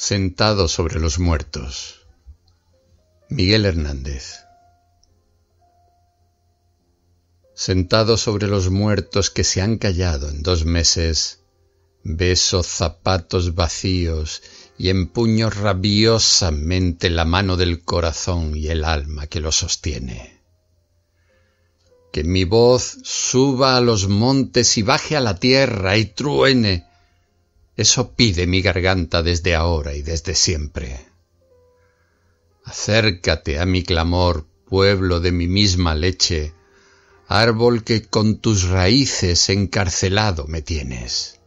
sentado sobre los muertos. Miguel Hernández. Sentado sobre los muertos que se han callado en dos meses, beso zapatos vacíos y empuño rabiosamente la mano del corazón y el alma que lo sostiene. Que mi voz suba a los montes y baje a la tierra y truene eso pide mi garganta desde ahora y desde siempre. Acércate a mi clamor, pueblo de mi misma leche, árbol que con tus raíces encarcelado me tienes.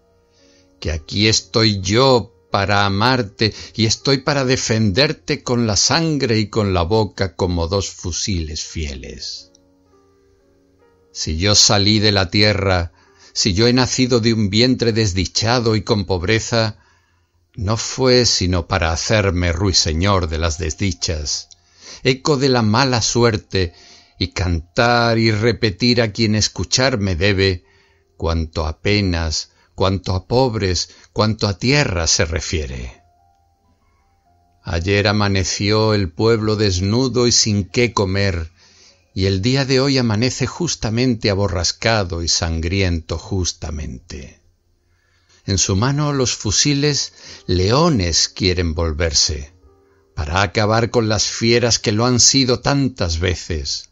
Que aquí estoy yo para amarte y estoy para defenderte con la sangre y con la boca como dos fusiles fieles. Si yo salí de la tierra si yo he nacido de un vientre desdichado y con pobreza, no fue sino para hacerme ruiseñor de las desdichas, eco de la mala suerte, y cantar y repetir a quien escucharme debe cuanto a penas, cuanto a pobres, cuanto a tierra se refiere. Ayer amaneció el pueblo desnudo y sin qué comer, y el día de hoy amanece justamente aborrascado y sangriento justamente. En su mano los fusiles leones quieren volverse, para acabar con las fieras que lo han sido tantas veces.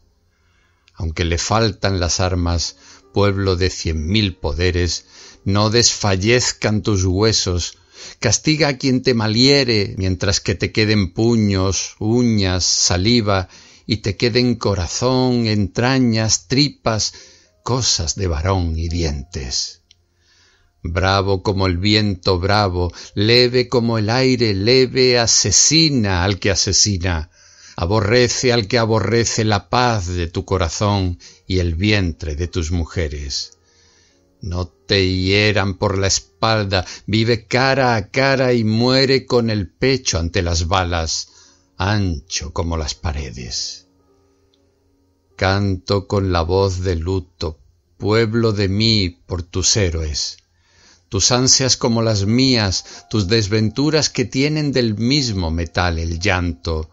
Aunque le faltan las armas, pueblo de cien mil poderes, no desfallezcan tus huesos, castiga a quien te maliere mientras que te queden puños, uñas, saliva y te queden corazón, entrañas, tripas, cosas de varón y dientes. Bravo como el viento bravo, leve como el aire leve, asesina al que asesina, aborrece al que aborrece la paz de tu corazón y el vientre de tus mujeres. No te hieran por la espalda, vive cara a cara y muere con el pecho ante las balas ancho como las paredes. Canto con la voz de luto, pueblo de mí por tus héroes, tus ansias como las mías, tus desventuras que tienen del mismo metal el llanto,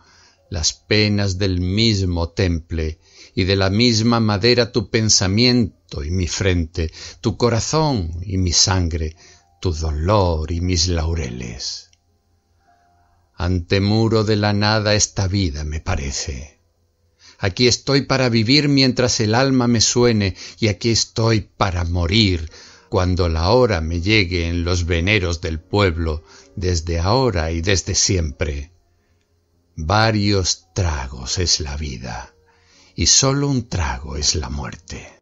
las penas del mismo temple, y de la misma madera tu pensamiento y mi frente, tu corazón y mi sangre, tu dolor y mis laureles. Antemuro de la nada esta vida me parece. Aquí estoy para vivir mientras el alma me suene y aquí estoy para morir cuando la hora me llegue en los veneros del pueblo, desde ahora y desde siempre. Varios tragos es la vida y solo un trago es la muerte.